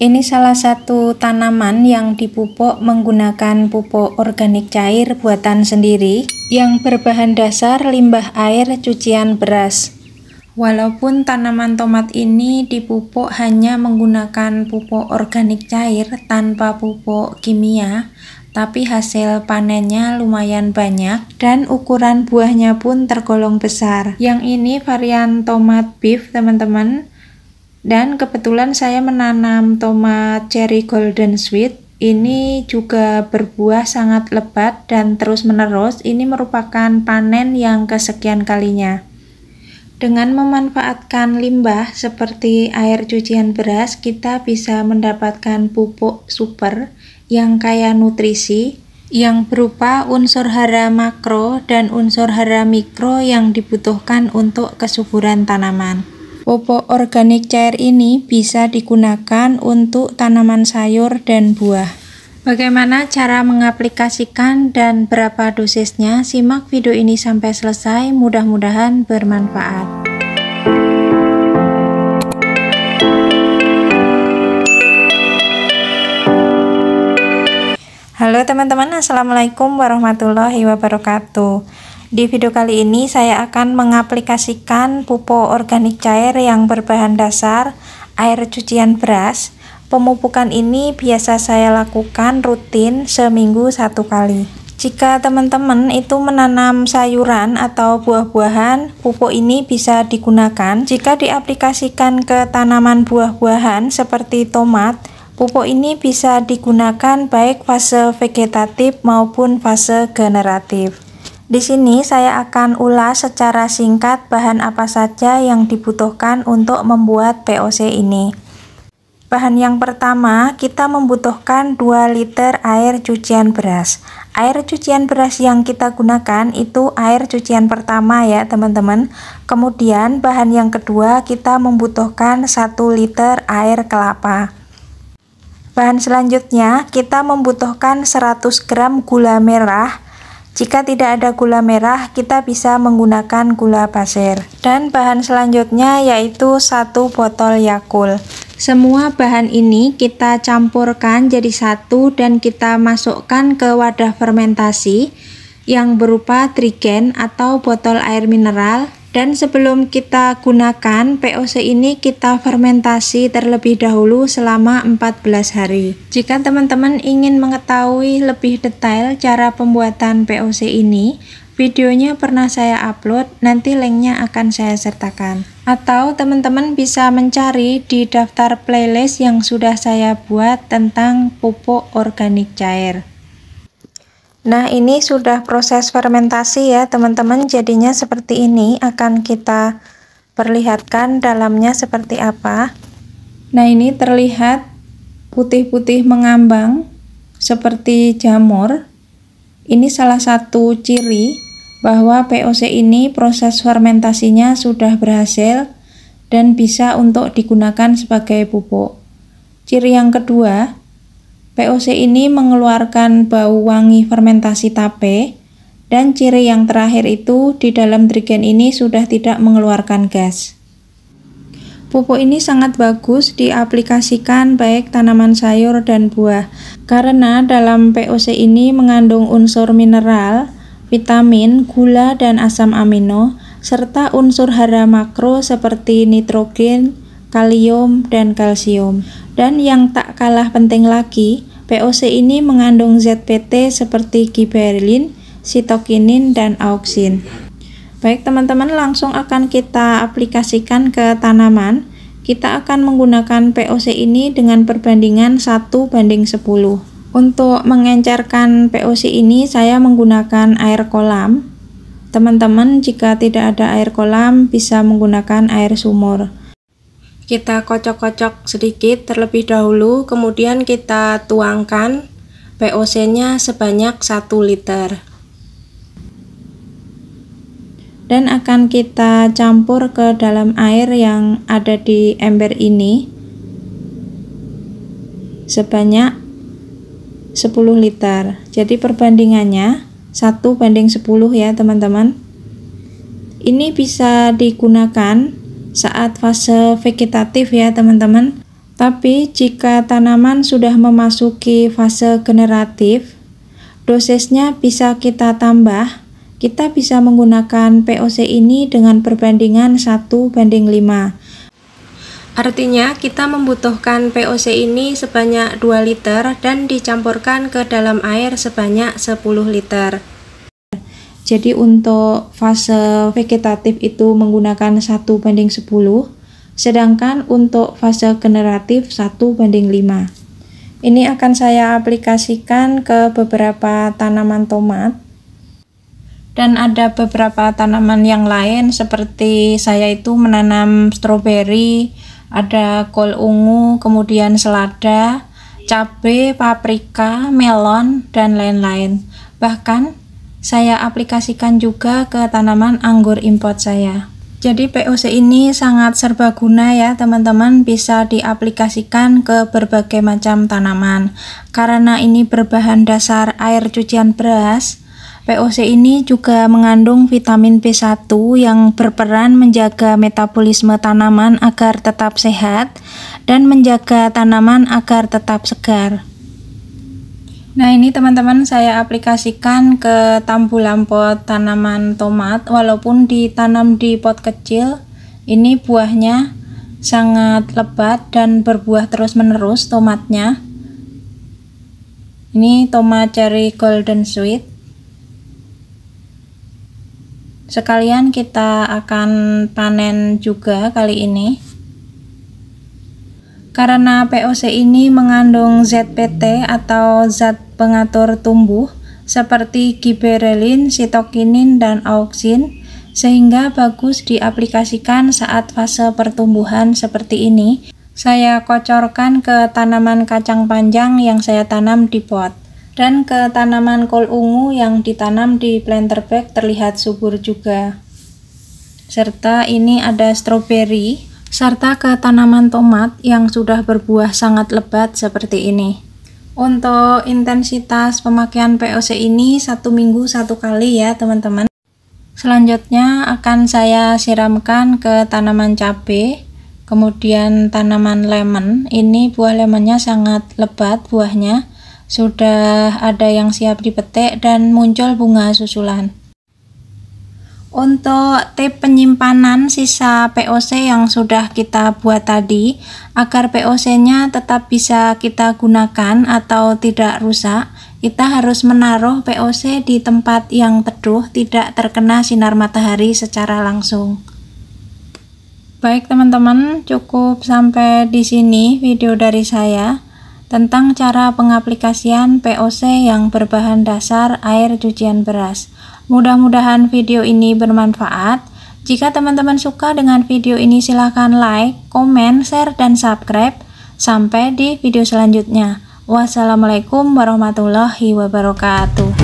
Ini salah satu tanaman yang dipupuk menggunakan pupuk organik cair buatan sendiri yang berbahan dasar limbah air cucian beras. Walaupun tanaman tomat ini dipupuk hanya menggunakan pupuk organik cair tanpa pupuk kimia, tapi hasil panennya lumayan banyak dan ukuran buahnya pun tergolong besar. Yang ini varian tomat beef, teman-teman dan kebetulan saya menanam tomat cherry golden sweet. Ini juga berbuah sangat lebat dan terus-menerus. Ini merupakan panen yang kesekian kalinya. Dengan memanfaatkan limbah seperti air cucian beras, kita bisa mendapatkan pupuk super yang kaya nutrisi yang berupa unsur hara makro dan unsur hara mikro yang dibutuhkan untuk kesuburan tanaman. Popok organik cair ini bisa digunakan untuk tanaman sayur dan buah. Bagaimana cara mengaplikasikan dan berapa dosisnya? Simak video ini sampai selesai, mudah-mudahan bermanfaat. Halo teman-teman, Assalamualaikum warahmatullahi wabarakatuh di video kali ini saya akan mengaplikasikan pupuk organik cair yang berbahan dasar air cucian beras. Pemupukan ini biasa saya lakukan rutin seminggu satu kali. Jika teman-teman itu menanam sayuran atau buah-buahan, pupuk ini bisa digunakan. Jika diaplikasikan ke tanaman buah-buahan seperti tomat, pupuk ini bisa digunakan baik fase vegetatif maupun fase generatif. Di sini saya akan ulas secara singkat bahan apa saja yang dibutuhkan untuk membuat POC ini. Bahan yang pertama, kita membutuhkan 2 liter air cucian beras. Air cucian beras yang kita gunakan itu air cucian pertama ya teman-teman. Kemudian bahan yang kedua kita membutuhkan 1 liter air kelapa. Bahan selanjutnya kita membutuhkan 100 gram gula merah, jika tidak ada gula merah, kita bisa menggunakan gula pasir. Dan bahan selanjutnya yaitu satu botol Yakult. Semua bahan ini kita campurkan jadi satu dan kita masukkan ke wadah fermentasi yang berupa trigen atau botol air mineral dan sebelum kita gunakan POC ini kita fermentasi terlebih dahulu selama 14 hari. Jika teman-teman ingin mengetahui lebih detail cara pembuatan POC ini, videonya pernah saya upload, nanti linknya akan saya sertakan. Atau teman-teman bisa mencari di daftar playlist yang sudah saya buat tentang pupuk organik cair. Nah ini sudah proses fermentasi ya teman-teman jadinya seperti ini akan kita perlihatkan dalamnya seperti apa nah ini terlihat putih-putih mengambang seperti jamur ini salah satu ciri bahwa POC ini proses fermentasinya sudah berhasil dan bisa untuk digunakan sebagai pupuk ciri yang kedua POC ini mengeluarkan bau wangi fermentasi tape, dan ciri yang terakhir itu di dalam drigen ini sudah tidak mengeluarkan gas. Pupuk ini sangat bagus diaplikasikan baik tanaman sayur dan buah karena dalam POC ini mengandung unsur mineral, vitamin, gula, dan asam amino serta unsur hara makro seperti nitrogen, kalium, dan kalsium. Dan yang tak kalah penting lagi, POC ini mengandung ZPT seperti giberlin, sitokinin, dan auksin. Baik teman-teman, langsung akan kita aplikasikan ke tanaman. Kita akan menggunakan POC ini dengan perbandingan 1 banding 10. Untuk mengencerkan POC ini, saya menggunakan air kolam. Teman-teman, jika tidak ada air kolam, bisa menggunakan air sumur kita kocok-kocok sedikit terlebih dahulu kemudian kita tuangkan POC nya sebanyak 1 liter dan akan kita campur ke dalam air yang ada di ember ini sebanyak 10 liter jadi perbandingannya 1 banding 10 ya teman-teman ini bisa digunakan saat fase vegetatif ya teman-teman. Tapi jika tanaman sudah memasuki fase generatif, dosisnya bisa kita tambah. Kita bisa menggunakan POC ini dengan perbandingan 1 banding 5. Artinya kita membutuhkan POC ini sebanyak 2 liter dan dicampurkan ke dalam air sebanyak 10 liter. Jadi untuk fase vegetatif itu menggunakan 1 banding 10, sedangkan untuk fase generatif 1 banding 5. Ini akan saya aplikasikan ke beberapa tanaman tomat. Dan ada beberapa tanaman yang lain seperti saya itu menanam stroberi, ada kol ungu, kemudian selada, cabai, paprika, melon, dan lain-lain. Bahkan saya aplikasikan juga ke tanaman anggur import saya. Jadi POC ini sangat serbaguna ya teman-teman bisa diaplikasikan ke berbagai macam tanaman. Karena ini berbahan dasar air cucian beras, POC ini juga mengandung vitamin B1 yang berperan menjaga metabolisme tanaman agar tetap sehat dan menjaga tanaman agar tetap segar. Nah ini teman-teman saya aplikasikan ke tambulan pot tanaman tomat walaupun ditanam di pot kecil ini buahnya sangat lebat dan berbuah terus menerus tomatnya ini tomat cherry golden sweet sekalian kita akan panen juga kali ini karena POC ini mengandung ZPT atau zat pengatur tumbuh seperti giberelin, sitokinin, dan auksin sehingga bagus diaplikasikan saat fase pertumbuhan seperti ini. Saya kocorkan ke tanaman kacang panjang yang saya tanam di pot dan ke tanaman kol ungu yang ditanam di planter bag terlihat subur juga. Serta ini ada stroberi serta ke tanaman tomat yang sudah berbuah sangat lebat seperti ini. Untuk intensitas pemakaian POC ini satu minggu satu kali ya teman-teman. Selanjutnya akan saya siramkan ke tanaman cabai, kemudian tanaman lemon. Ini buah lemonnya sangat lebat buahnya, sudah ada yang siap dipetik dan muncul bunga susulan. Untuk tip penyimpanan sisa POC yang sudah kita buat tadi, agar POC-nya tetap bisa kita gunakan atau tidak rusak, kita harus menaruh POC di tempat yang teduh, tidak terkena sinar matahari secara langsung. Baik teman-teman, cukup sampai di sini video dari saya tentang cara pengaplikasian POC yang berbahan dasar air cucian beras. Mudah-mudahan video ini bermanfaat. Jika teman-teman suka dengan video ini silahkan like, komen, share, dan subscribe. Sampai di video selanjutnya. Wassalamualaikum warahmatullahi wabarakatuh.